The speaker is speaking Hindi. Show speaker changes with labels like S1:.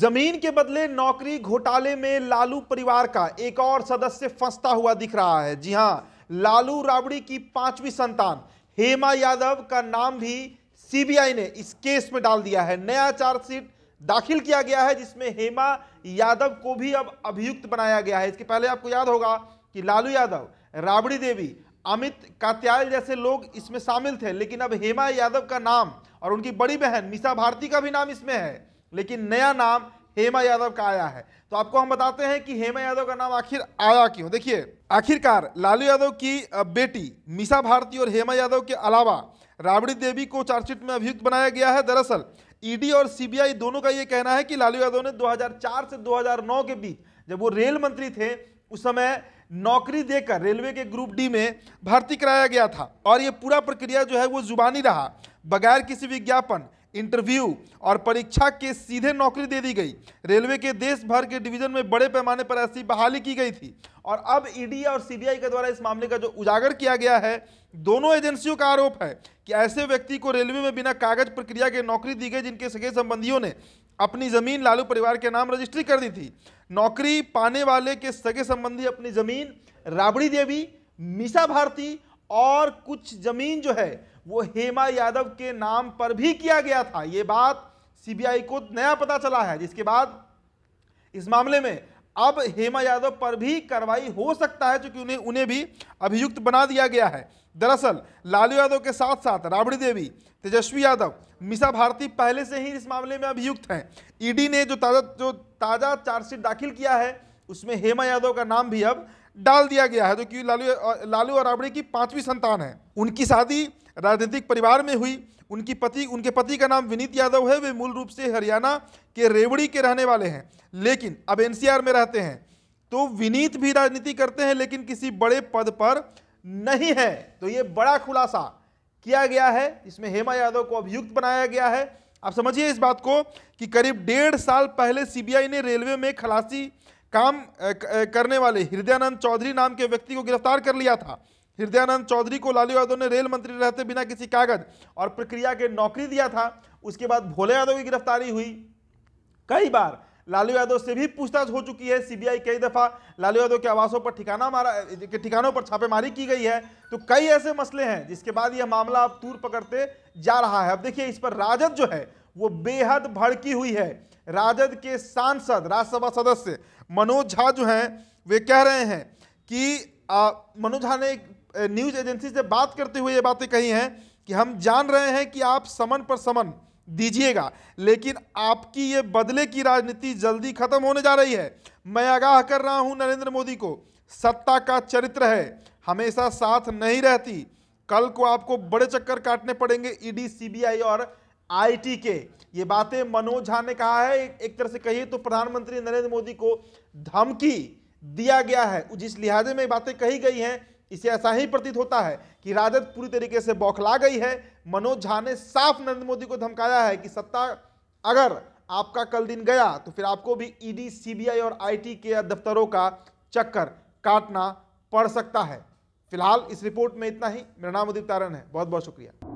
S1: जमीन के बदले नौकरी घोटाले में लालू परिवार का एक और सदस्य फंसता हुआ दिख रहा है जी हां लालू राबड़ी की पांचवी संतान हेमा यादव का नाम भी सीबीआई ने इस केस में डाल दिया है नया चार्जशीट दाखिल किया गया है जिसमें हेमा यादव को भी अब अभियुक्त बनाया गया है इसके पहले आपको याद होगा कि लालू यादव राबड़ी देवी अमित कात्याल जैसे लोग इसमें शामिल थे लेकिन अब हेमा यादव का नाम और उनकी बड़ी बहन मीसा भारती का भी नाम इसमें है लेकिन नया नाम हेमा यादव का आया है तो आपको हम बताते हैं कि हेमा यादव का नाम आखिर आया क्यों देखिए आखिरकार लालू यादव की बेटी मीसा भारती और हेमा यादव के अलावा राबड़ी देवी को चार्जशीट में अभियुक्त बनाया गया है दरअसल ईडी और सीबीआई दोनों का यह कहना है कि लालू यादव ने 2004 से 2009 के बीच जब वो रेल मंत्री थे उस समय नौकरी देकर रेलवे के ग्रुप डी में भर्ती कराया गया था और ये पूरा प्रक्रिया जो है वो जुबानी रहा बगैर किसी विज्ञापन इंटरव्यू और परीक्षा के सीधे नौकरी दे दी गई रेलवे के देश भर के डिवीजन में बड़े पैमाने पर ऐसी बहाली की गई थी और अब ईडी और सीबीआई के द्वारा इस मामले का जो उजागर किया गया है दोनों एजेंसियों का आरोप है कि ऐसे व्यक्ति को रेलवे में बिना कागज प्रक्रिया के नौकरी दी गई जिनके सगे संबंधियों ने अपनी जमीन लालू परिवार के नाम रजिस्ट्री कर दी थी नौकरी पाने वाले के सगे संबंधी अपनी जमीन राबड़ी देवी मीसा भारती और कुछ जमीन जो है वो हेमा यादव के नाम पर भी किया गया था ये बात सीबीआई को नया पता चला है जिसके बाद इस मामले में अब हेमा यादव पर भी कार्रवाई हो सकता है क्योंकि उन्हें उन्हें भी अभियुक्त बना दिया गया है दरअसल लालू यादव के साथ साथ राबड़ी देवी तेजस्वी यादव मिसा भारती पहले से ही इस मामले में अभियुक्त हैं ईडी ने जो ताज़ा जो ताज़ा चार्जशीट दाखिल किया है उसमें हेमा यादव का नाम भी अब डाल दिया गया है जो कि लालू लालू और राबड़ी की पांचवी संतान है उनकी शादी राजनीतिक परिवार में हुई उनकी पति उनके पति का नाम विनीत यादव है वे मूल रूप से हरियाणा के रेवड़ी के रहने वाले हैं लेकिन अब एनसीआर में रहते हैं तो विनीत भी राजनीति करते हैं लेकिन किसी बड़े पद पर नहीं है तो ये बड़ा खुलासा किया गया है इसमें हेमा यादव को अभियुक्त बनाया गया है आप समझिए इस बात को कि करीब डेढ़ साल पहले सीबीआई ने रेलवे में खलासी काम करने वाले हृदयानंद चौधरी नाम के व्यक्ति को गिरफ्तार कर लिया था हृदयानंद चौधरी को लालू यादव ने रेल मंत्री रहते बिना किसी कागज और प्रक्रिया के नौकरी दिया था उसके बाद भोले यादव की गिरफ्तारी हुई कई बार लालू यादव से भी पूछताछ हो चुकी है सीबीआई कई दफ़ा लालू यादव के आवासों पर ठिकाना मारा के ठिकानों पर छापेमारी की गई है तो कई ऐसे मसले हैं जिसके बाद यह मामला अब तूर पकड़ते जा रहा है अब देखिए इस पर राजद जो है वो बेहद भड़की हुई है राजद के सांसद राज्यसभा सदस्य मनोज झा जो हैं वे कह रहे हैं कि मनोज झा ने न्यूज एजेंसी से बात करते हुए ये बातें कही हैं कि हम जान रहे हैं कि आप समन पर समन दीजिएगा लेकिन आपकी ये बदले की राजनीति जल्दी खत्म होने जा रही है मैं आगाह कर रहा हूं नरेंद्र मोदी को सत्ता का चरित्र है हमेशा साथ नहीं रहती कल को आपको बड़े चक्कर काटने पड़ेंगे ईडी सीबीआई और आईटी के ये बातें मनोज झा ने कहा है एक तरह से कही तो प्रधानमंत्री नरेंद्र मोदी को धमकी दिया गया है जिस लिहाजे में बातें कही गई हैं इसे ऐसा ही प्रतीत होता है कि राजद पूरी तरीके से बौखला गई है मनोज झा ने साफ नरेंद्र मोदी को धमकाया है कि सत्ता अगर आपका कल दिन गया तो फिर आपको भी ईडी सीबीआई और आईटी के दफ्तरों का चक्कर काटना पड़ सकता है फिलहाल इस रिपोर्ट में इतना ही मेरा नाम उदीप तारण है बहुत बहुत शुक्रिया